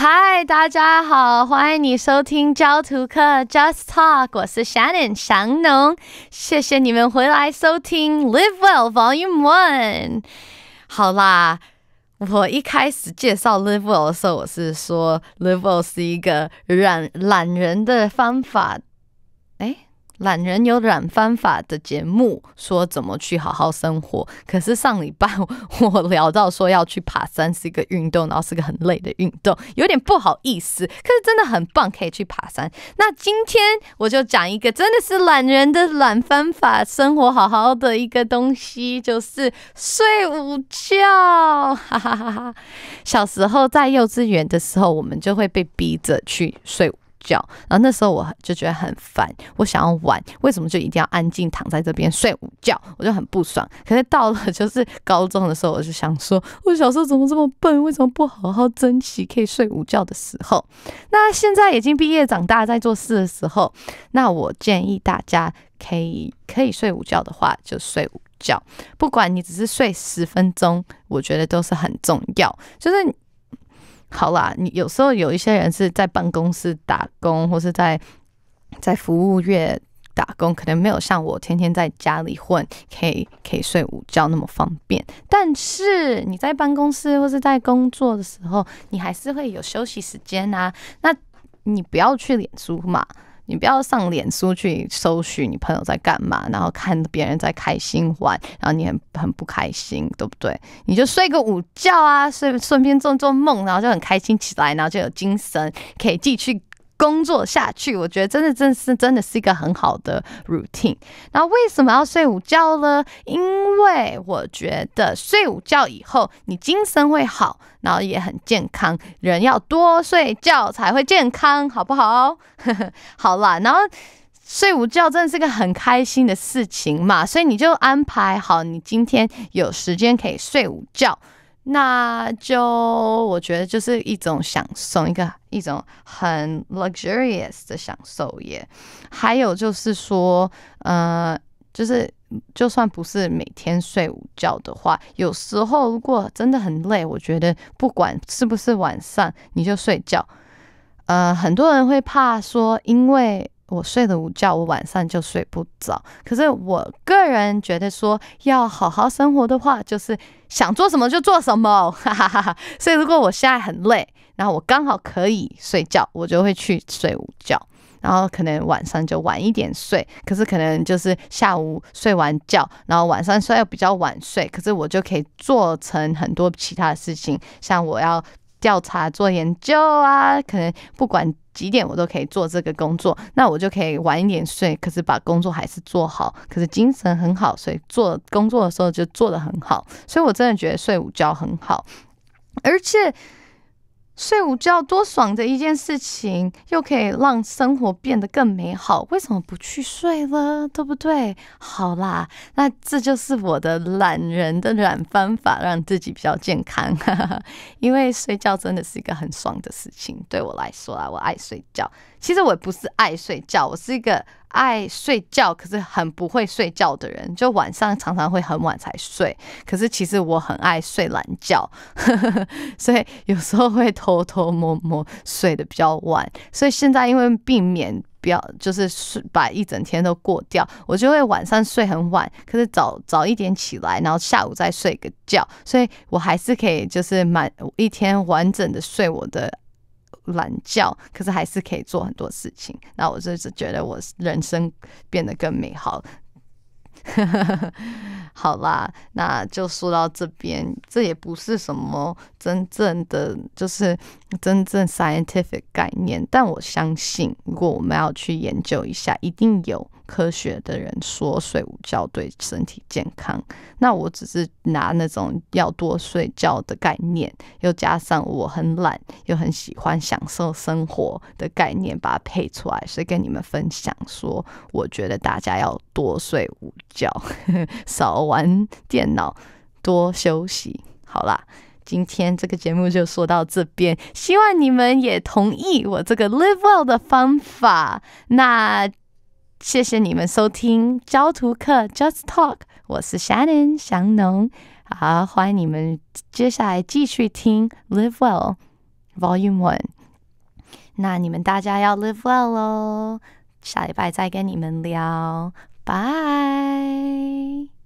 嗨，大家好，欢迎你收听教徒课 Just Talk，我是 Shannon 祥农，谢谢你们回来收听 Live Well Volume One。好啦，我一开始介绍 Live Well 的时候，我是说 Live Well 是一个懒懒人的方法，哎。懒人有懒方法的节目说怎么去好好生活，可是上礼拜 我聊到说要去爬山是一个运动，然后是个很累的运动，有点不好意思。可是真的很棒，可以去爬山。那今天我就讲一个真的是懒人的懒方法，生活好好的一个东西，就是睡午觉。哈哈哈哈！小时候在幼稚园的时候，我们就会被逼着去睡。觉，然后那时候我就觉得很烦，我想要玩，为什么就一定要安静躺在这边睡午觉？我就很不爽。可是到了 就是高中的时候，我就想说，我小时候怎么这么笨？为什么不好好珍惜可以睡午觉的时候？那现在已经毕业长大，在做事的时候，那我建议大家可以可以睡午觉的话，就睡午觉，不管你只是睡十分钟，我觉得都是很重要。就是。好啦，你有时候有一些人是在办公室打工，或是在在服务业打工，可能没有像我天天在家里混，可以可以睡午觉那么方便。但是你在办公室或是在工作的时候，你还是会有休息时间啊。那你不要去脸书嘛。你不要上脸书去搜寻你朋友在干嘛，然后看别人在开心玩，然后你很很不开心，对不对？你就睡个午觉啊，睡顺便做做梦，然后就很开心起来，然后就有精神可以继续。工作下去，我觉得真的、真是、真的是一个很好的 routine。然为什么要睡午觉呢？因为我觉得睡午觉以后，你精神会好，然后也很健康。人要多睡觉才会健康，好不好？好啦，然后睡午觉真的是个很开心的事情嘛，所以你就安排好，你今天有时间可以睡午觉。那就我觉得就是一种享受，一个一种很 luxurious 的享受耶。还有就是说，呃，就是就算不是每天睡午觉的话，有时候如果真的很累，我觉得不管是不是晚上，你就睡觉。呃，很多人会怕说，因为。我睡了午觉，我晚上就睡不着。可是我个人觉得说要好好生活的话，就是想做什么就做什么。所以如果我现在很累，然后我刚好可以睡觉，我就会去睡午觉，然后可能晚上就晚一点睡。可是可能就是下午睡完觉，然后晚上睡然比较晚睡，可是我就可以做成很多其他的事情，像我要。调查做研究啊，可能不管几点我都可以做这个工作，那我就可以晚一点睡，可是把工作还是做好，可是精神很好，所以做工作的时候就做得很好。所以我真的觉得睡午觉很好，而且。睡午觉多爽的一件事情，又可以让生活变得更美好，为什么不去睡了？对不对？好啦，那这就是我的懒人的懒方法，让自己比较健康。因为睡觉真的是一个很爽的事情，对我来说啊，我爱睡觉。其实我不是爱睡觉，我是一个。爱睡觉可是很不会睡觉的人，就晚上常常会很晚才睡。可是其实我很爱睡懒觉，所以有时候会偷偷摸摸睡得比较晚。所以现在因为避免不要就是把一整天都过掉，我就会晚上睡很晚，可是早早一点起来，然后下午再睡个觉，所以我还是可以就是满一天完整的睡我的。懒觉，可是还是可以做很多事情。那我就是觉得我人生变得更美好。好啦，那就说到这边，这也不是什么真正的，就是。真正 scientific 概念，但我相信，如果我们要去研究一下，一定有科学的人说睡午觉对身体健康。那我只是拿那种要多睡觉的概念，又加上我很懒又很喜欢享受生活的概念，把它配出来，所以跟你们分享说，我觉得大家要多睡午觉，少玩电脑，多休息，好啦。今天这个节目就说到这边，希望你们也同意我这个 live well 的方法。那谢谢你们收听教图课 Just Talk，我是 Shannon 翔农，好欢迎你们接下来继续听 Live Well Volume One。那你们大家要 live well 哦，下礼拜再跟你们聊，拜。